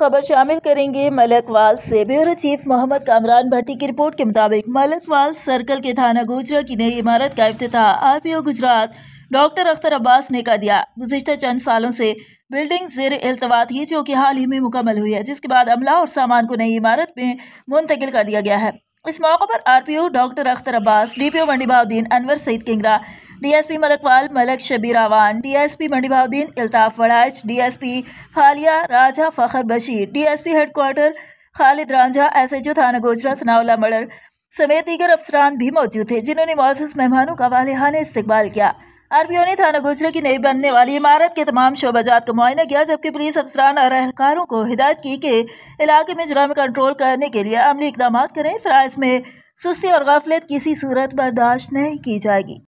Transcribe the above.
खबर शामिल करेंगे मलकवाल से ब्यूरो चीफ मोहम्मद कामरान भट्टी की रिपोर्ट के मुताबिक मलकवाल सर्कल के थाना गोजरा की नई इमारत का अफ्त R P O Gujrat doctor Akhtar Abbas ने कर दिया गुजशत चंद सालों से बिल्डिंग जेर अल्तवा थी जो कि हाल ही में मुकम्मल हुई है जिसके बाद अमला और सामान को नई इमारत में मुंतकिल कर दिया गया है इस मौके पर RPO doctor Akhtar Abbas DPO Mandi Bahauddin Anwar Saeed Kingra DSP Malakwal Malik Shabbir Awan DSP Mandi Bahauddin Altaf S DSP हालिया Raja Fakhar Bashir DSP headquarter Khalid Ranjha SHO थाना गोजरा सनावला मड़र समेत दीगर अफसरान भी मौजूद थे जिन्होंने मोजस मेहमानों का वालहाना इस्तेबाल किया आरबीओ ने थाना गुजरे की नई बनने वाली इमारत के तमाम शोबाजात का मुआयना किया जबकि पुलिस अफसरान और अहलकारों को हिदायत की कि इलाके में जुर्म कंट्रोल करने के लिए अमली इकदाम करें फ्राइज में सुस्ती और गफलत किसी सूरत बर्दाश्त नहीं की जाएगी